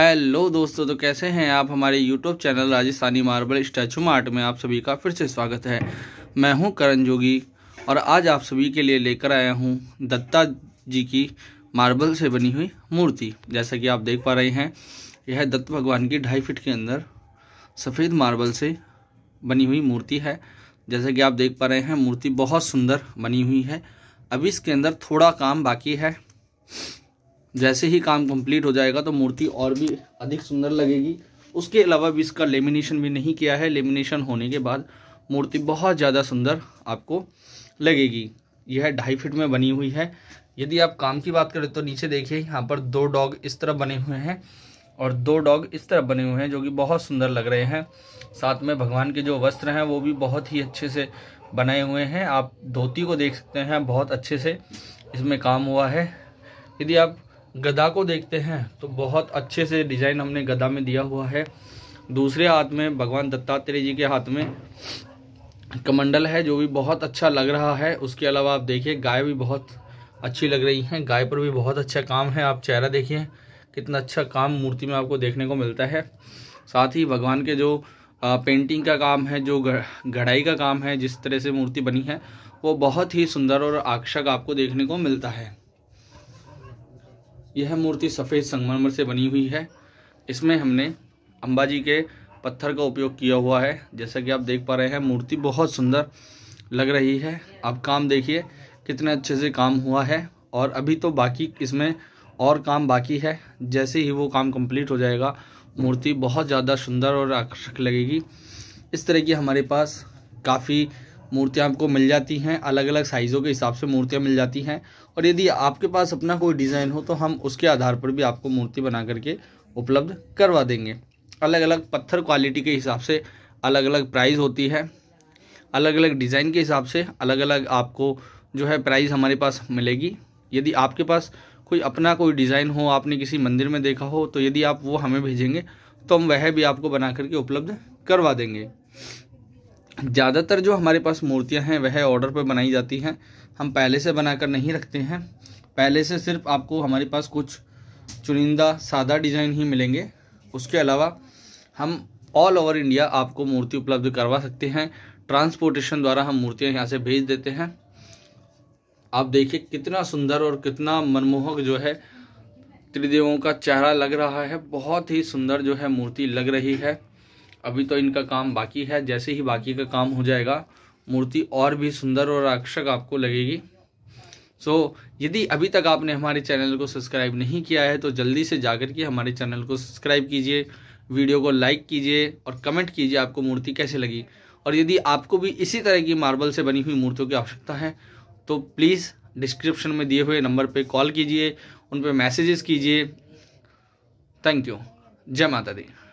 hello दोस्तों तो कैसे हैं आप हमारे YouTube channel Rajasthani marble statue mart में आप सभी का फिर से स्वागत है मैं हूं करण जोगी और आज आप सभी के लिए लेकर आया हूं दत्ता जी की मार्बल से बनी हुई मूर्ति जैसा कि आप देख पा रहे हैं यह दत्त भगवान की ढाई फिट के अंदर सफ़ेद मार्बल से बनी हुई मूर्ति है जैसा कि आप देख पा रहे हैं मूर्ति बहुत सुंदर बनी हुई है अभी इसके अंदर थोड़ा काम बाकी है जैसे ही काम कंप्लीट हो जाएगा तो मूर्ति और भी अधिक सुंदर लगेगी उसके अलावा भी इसका लेमिनेशन भी नहीं किया है लेमिनेशन होने के बाद मूर्ति बहुत ज़्यादा सुंदर आपको लगेगी यह ढाई फिट में बनी हुई है यदि आप काम की बात करें तो नीचे देखिए यहाँ पर दो डॉग इस तरह बने हुए हैं और दो डॉग इस तरह बने हुए हैं जो कि बहुत सुंदर लग रहे हैं साथ में भगवान के जो वस्त्र हैं वो भी बहुत ही अच्छे से बनाए हुए हैं आप धोती को देख सकते हैं बहुत अच्छे से इसमें काम हुआ है यदि आप गदा को देखते हैं तो बहुत अच्छे से डिज़ाइन हमने गदा में दिया हुआ है दूसरे हाथ में भगवान दत्तात्रेय जी के हाथ में कमंडल है जो भी बहुत अच्छा लग रहा है उसके अलावा आप देखिए गाय भी बहुत अच्छी लग रही है गाय पर भी बहुत अच्छा काम है आप चेहरा देखिए कितना अच्छा काम मूर्ति में आपको देखने को मिलता है साथ ही भगवान के जो पेंटिंग का काम है जो घड़ाई का काम है जिस तरह से मूर्ति बनी है वो बहुत ही सुंदर और आकर्षक आपको देखने को मिलता है यह मूर्ति सफ़ेद संगमरमर से बनी हुई है इसमें हमने अंबाजी के पत्थर का उपयोग किया हुआ है जैसा कि आप देख पा रहे हैं मूर्ति बहुत सुंदर लग रही है आप काम देखिए कितने अच्छे से काम हुआ है और अभी तो बाकी इसमें और काम बाकी है जैसे ही वो काम कंप्लीट हो जाएगा मूर्ति बहुत ज़्यादा सुंदर और आकर्षक लगेगी इस तरह की हमारे पास काफ़ी मूर्तियाँ आपको मिल जाती हैं अलग अलग साइज़ों के हिसाब से मूर्तियाँ मिल जाती हैं और यदि आपके पास अपना कोई डिज़ाइन हो तो हम उसके आधार पर भी आपको मूर्ति बना करके उपलब्ध करवा देंगे अलग अलग पत्थर क्वालिटी के हिसाब से अलग अलग प्राइस होती है अलग अलग डिज़ाइन के हिसाब से अलग अलग आपको जो है प्राइस हमारे पास मिलेगी यदि आपके पास कोई अपना कोई डिज़ाइन हो आपने किसी मंदिर में देखा हो तो यदि आप वो हमें भेजेंगे तो हम वह भी आपको बना करके उपलब्ध करवा देंगे ज़्यादातर जो हमारे पास मूर्तियाँ हैं वह ऑर्डर पर बनाई जाती हैं हम पहले से बनाकर नहीं रखते हैं पहले से सिर्फ आपको हमारे पास कुछ चुनिंदा सादा डिज़ाइन ही मिलेंगे उसके अलावा हम ऑल ओवर इंडिया आपको मूर्ति उपलब्ध करवा सकते हैं ट्रांसपोर्टेशन द्वारा हम मूर्तियाँ यहाँ से भेज देते हैं आप देखिए कितना सुंदर और कितना मनमोहक जो है त्रिदेवों का चेहरा लग रहा है बहुत ही सुंदर जो है मूर्ति लग रही है अभी तो इनका काम बाकी है जैसे ही बाकी का काम हो जाएगा मूर्ति और भी सुंदर और आकर्षक आपको लगेगी सो so, यदि अभी तक आपने हमारे चैनल को सब्सक्राइब नहीं किया है तो जल्दी से जाकर के हमारे चैनल को सब्सक्राइब कीजिए वीडियो को लाइक कीजिए और कमेंट कीजिए आपको मूर्ति कैसे लगी और यदि आपको भी इसी तरह की मार्बल से बनी हुई मूर्तियों की आवश्यकता है तो प्लीज़ डिस्क्रिप्शन में दिए हुए नंबर पर कॉल कीजिए उन पर मैसेजेस कीजिए थैंक यू जय माता दी